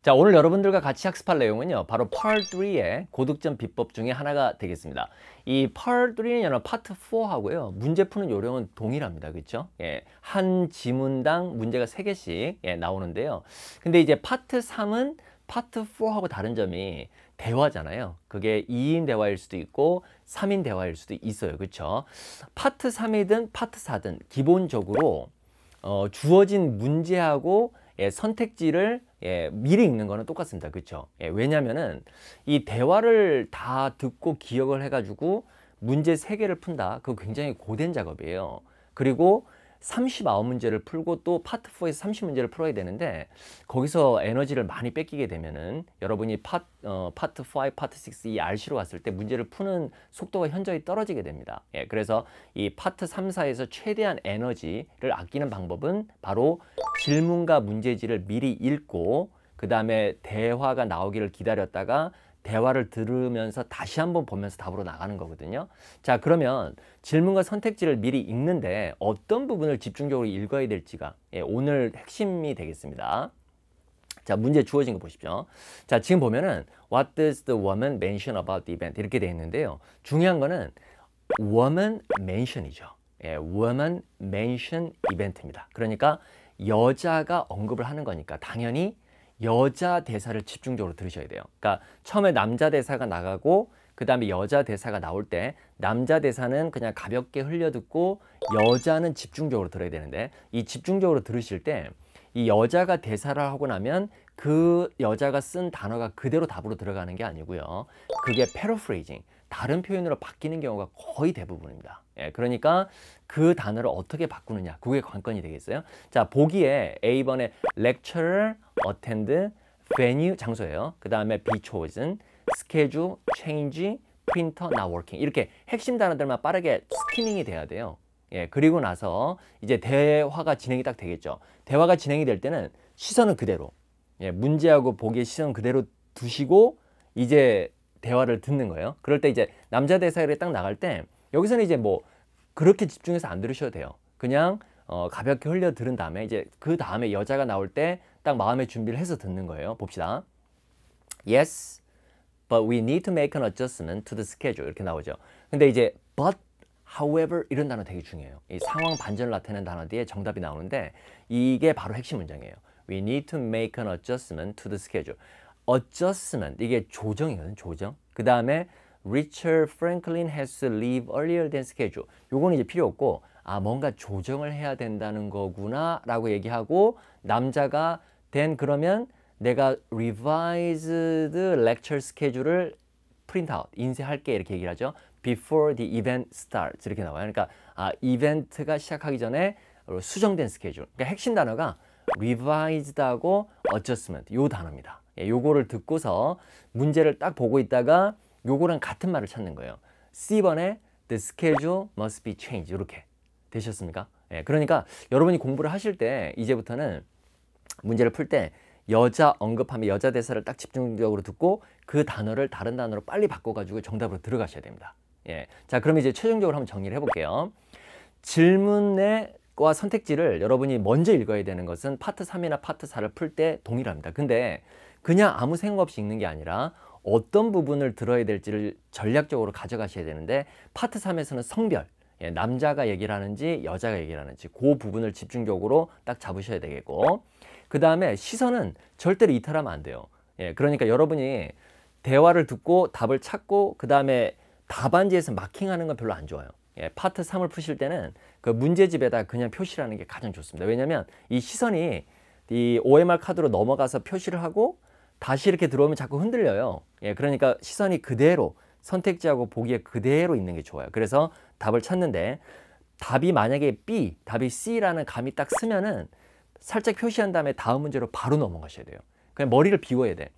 자 오늘 여러분들과 같이 학습할 내용은요 바로 Part 3의 고득점 비법 중에 하나가 되겠습니다 이 Part 3는 여러 파트 4하고요 문제 푸는 요령은 동일합니다 그쵸 예, 한 지문당 문제가 3개씩 예, 나오는데요 근데 이제 파트 3은 파트 4하고 다른 점이 대화잖아요. 그게 2인 대화일 수도 있고 3인 대화일 수도 있어요. 그쵸 파트 3이든 파트 4든 기본적으로 어, 주어진 문제하고 예, 선택지를 예, 미리 읽는 거는 똑같습니다. 그렇죠? 예, 왜냐면은 이 대화를 다 듣고 기억을 해가지고 문제 세개를 푼다. 그거 굉장히 고된 작업이에요. 그리고 3십아홉 문제를 풀고 또 파트 4에서 3 0 문제를 풀어야 되는데 거기서 에너지를 많이 뺏기게 되면은 여러분이 파, 어, 파트 5, 파트 6, 이 RC로 왔을 때 문제를 푸는 속도가 현저히 떨어지게 됩니다. 예, 그래서 이 파트 3, 4에서 최대한 에너지를 아끼는 방법은 바로 질문과 문제지를 미리 읽고 그 다음에 대화가 나오기를 기다렸다가 대화를 들으면서 다시 한번 보면서 답으로 나가는 거거든요. 자, 그러면 질문과 선택지를 미리 읽는데 어떤 부분을 집중적으로 읽어야 될지가 예, 오늘 핵심이 되겠습니다. 자, 문제 주어진 거 보십시오. 자, 지금 보면은 What does the woman mention about the event? 이렇게 되어 있는데요. 중요한 거는 woman mention이죠. 예, woman mention 이벤트입니다. 그러니까 여자가 언급을 하는 거니까 당연히 여자 대사를 집중적으로 들으셔야 돼요. 그러니까 처음에 남자 대사가 나가고 그 다음에 여자 대사가 나올 때 남자 대사는 그냥 가볍게 흘려듣고 여자는 집중적으로 들어야 되는데 이 집중적으로 들으실 때 이 여자가 대사를 하고 나면 그 여자가 쓴 단어가 그대로 답으로 들어가는 게 아니고요. 그게 패러프레이징. 다른 표현으로 바뀌는 경우가 거의 대부분입니다. 예, 그러니까 그 단어를 어떻게 바꾸느냐 그게 관건이 되겠어요. 자 보기에 A번에 lecture, attend, venue 장소예요. 그 다음에 be chosen, schedule, change, printer, not working 이렇게 핵심 단어들만 빠르게 스키밍이 돼야 돼요. 예, 그리고 나서 이제 대화가 진행이 딱 되겠죠. 대화가 진행이 될 때는 시선은 그대로 예, 문제하고 보기의 시선 그대로 두시고 이제 대화를 듣는 거예요. 그럴 때 이제 남자 대사열에 딱 나갈 때 여기서는 이제 뭐 그렇게 집중해서 안 들으셔도 돼요. 그냥 어, 가볍게 흘려 들은 다음에 이제 그 다음에 여자가 나올 때 딱 마음의 준비를 해서 듣는 거예요. 봅시다. Yes, but we need to make an adjustment to the schedule 이렇게 나오죠. 근데 이제 but however 이런 단어 되게 중요해요. 이 상황 반전을 나타내는 단어 뒤에 정답이 나오는데 이게 바로 핵심 문장이에요. We need to make an adjustment to the schedule. adjustment 이게 조정이거든 조정 그 다음에 Richard Franklin has to leave earlier than schedule 요거는 이제 필요 없고 아 뭔가 조정을 해야 된다는 거구나 라고 얘기하고 남자가 then 그러면 내가 revised lecture schedule을 프린트아웃 인쇄할게 이렇게 얘기를 하죠 before the event starts 이렇게 나와요 그러니까 아 이벤트가 시작하기 전에 수정된 스케줄 그러니까 핵심 단어가 revised하고 adjustment 요 단어입니다 예, 요거를 듣고서 문제를 딱 보고 있다가 요거랑 같은 말을 찾는 거예요. C번에 the schedule must be changed 이렇게 되셨습니까? 예, 그러니까 여러분이 공부를 하실 때 이제부터는 문제를 풀 때 여자 언급하면 여자 대사를 딱 집중적으로 듣고 그 단어를 다른 단어로 빨리 바꿔가지고 정답으로 들어가셔야 됩니다. 예, 자 그럼 이제 최종적으로 한번 정리를 해볼게요. 질문의 과 선택지를 여러분이 먼저 읽어야 되는 것은 파트 3이나 파트 4를 풀 때 동일합니다. 근데 그냥 아무 생각 없이 읽는 게 아니라 어떤 부분을 들어야 될지를 전략적으로 가져가셔야 되는데 파트 3에서는 성별 예, 남자가 얘기를 하는지 여자가 얘기를 하는지 그 부분을 집중적으로 딱 잡으셔야 되겠고 그 다음에 시선은 절대로 이탈하면 안 돼요 예, 그러니까 여러분이 대화를 듣고 답을 찾고 그 다음에 답안지에서 마킹하는 건 별로 안 좋아요 예, 파트 3을 푸실 때는 그 문제집에다 그냥 표시를 하는 게 가장 좋습니다 왜냐하면 이 시선이 이 OMR 카드로 넘어가서 표시를 하고 다시 이렇게 들어오면 자꾸 흔들려요. 예, 그러니까 시선이 그대로 선택지하고 보기에 그대로 있는 게 좋아요. 그래서 답을 찾는데 답이 만약에 B, 답이 C라는 감이 딱 쓰면은 살짝 표시한 다음에 다음 문제로 바로 넘어가셔야 돼요. 그냥 머리를 비워야 돼.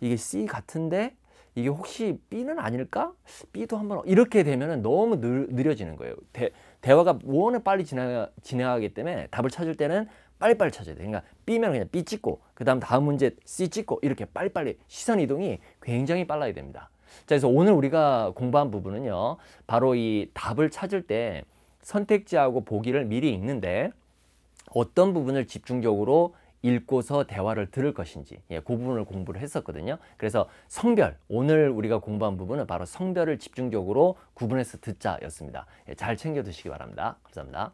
이게 C 같은데 이게 혹시 B는 아닐까? B도 한번 이렇게 되면은 너무 느, 려지는 거예요. 대, 대화가 워낙 빨리 진행하기 때문에 답을 찾을 때는 빨리빨리 찾아야 돼. 그러니까 B면 그냥 B 찍고 그 다음 다음 문제 C 찍고 이렇게 빨리빨리 시선 이동이 굉장히 빨라야 됩니다. 자, 그래서 오늘 우리가 공부한 부분은요. 바로 이 답을 찾을 때 선택지하고 보기를 미리 읽는데 어떤 부분을 집중적으로 읽고서 대화를 들을 것인지 예, 그 부분을 공부를 했었거든요. 그래서 성별, 오늘 우리가 공부한 부분은 바로 성별을 집중적으로 구분해서 듣자였습니다. 예, 잘 챙겨 드시기 바랍니다. 감사합니다.